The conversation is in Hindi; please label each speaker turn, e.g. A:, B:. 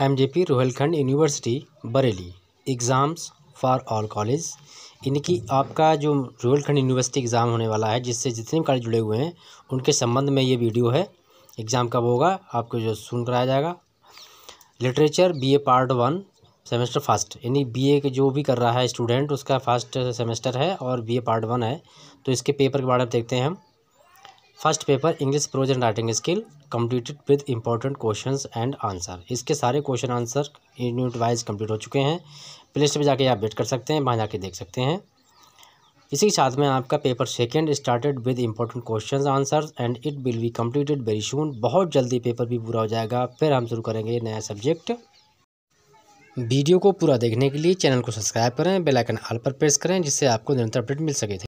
A: M J P Rohilkhand university Bareilly exams for all college यानी कि आपका जो रोहलखंड यूनिवर्सिटी एग्ज़ाम होने वाला है जिससे जितने भी कॉलेज जुड़े हुए हैं उनके संबंध में ये वीडियो है एग्ज़ाम कब होगा आपको जो सुन कराया जाएगा literature B A part one semester first यानी बीए के जो भी कर रहा है स्टूडेंट उसका फर्स्ट सेमेस्टर है और बीए पार्ट वन है तो इसके पेपर के बारे में देखते हैं हम first paper English prose and writing skill completed with important question and answer इसके सारे question answer unit wise complete हो चुके हैं प्ले स्टोर पर जाके आप वेट कर सकते हैं वहाँ जाके देख सकते हैं इसी के साथ में आपका paper second started with important question answer and it will be completed very soon बहुत जल्दी पेपर भी पूरा हो जाएगा फिर हम शुरू करेंगे नया सब्जेक्ट वीडियो को पूरा देखने के लिए चैनल को सब्सक्राइब करें बेलाइकन आल पर प्रेस करें जिससे आपको निरंतर अपडेट मिल सके